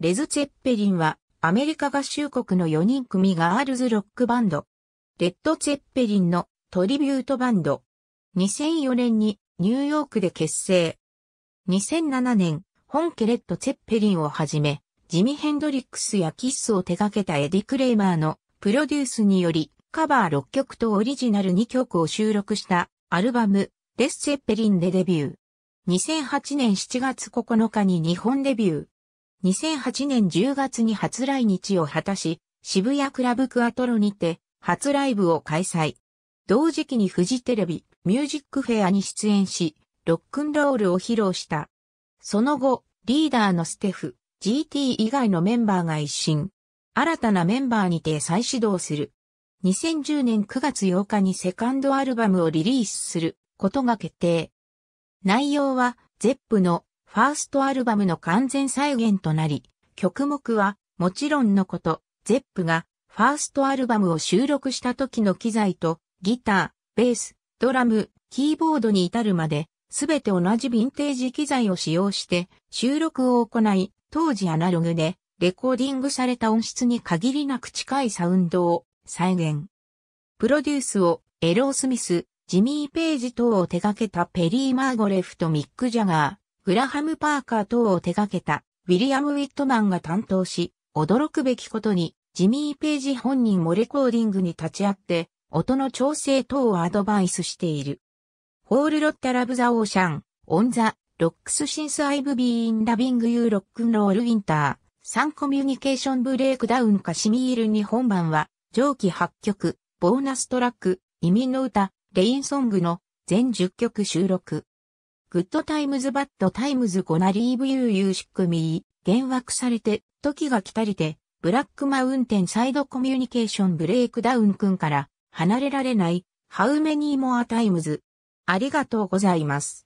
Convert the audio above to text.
レズ・ツェッペリンは、アメリカ合衆国の4人組ガールズロックバンド。レッド・ツェッペリンのトリビュートバンド。2004年にニューヨークで結成。2007年、本家レッド・ツェッペリンをはじめ、ジミ・ヘンドリックスやキッスを手掛けたエディ・クレイマーのプロデュースにより、カバー6曲とオリジナル2曲を収録したアルバム、レス・ツェッペリンでデビュー。2008年7月9日に日本デビュー。2008年10月に初来日を果たし、渋谷クラブクアトロにて初ライブを開催。同時期にフジテレビミュージックフェアに出演し、ロックンロールを披露した。その後、リーダーのステフ、GT 以外のメンバーが一新。新たなメンバーにて再始動する。2010年9月8日にセカンドアルバムをリリースすることが決定。内容は、ゼップのファーストアルバムの完全再現となり、曲目は、もちろんのこと、ゼップが、ファーストアルバムを収録した時の機材と、ギター、ベース、ドラム、キーボードに至るまで、すべて同じヴィンテージ機材を使用して収録を行い、当時アナログでレコーディングされた音質に限りなく近いサウンドを再現。プロデュースをエロー・スミス、ジミー・ペイジ等を手掛けたペリー・マーゴレフとミック・ジャガー。グラハム・パーカー等を手掛けたウィリアム・ウィットマンが担当し、驚くべきことにジミー・ペイジ本人もレコーディングに立ち会って音の調整等をアドバイスしている。ホール・ロッタ・ラブ・ザ・オーシャン、オン・ザ・ロックス・シンス・アイブ・ビー・イン・ラビング・ユー・ロックン・ロール・ウィンター。サンコミュニケーションブレイクダウンカシミール日本版は、上記8曲、ボーナストラック、移民の歌、レインソングの全10曲収録。グッドタイムズバッドタイムズコナリーブユーユーシックミー、幻惑されて、時が来たりて、ブラックマウンテンサイドコミュニケーションブレイクダウン君から離れられない、ハウメニーモアタイムズ。ありがとうございます。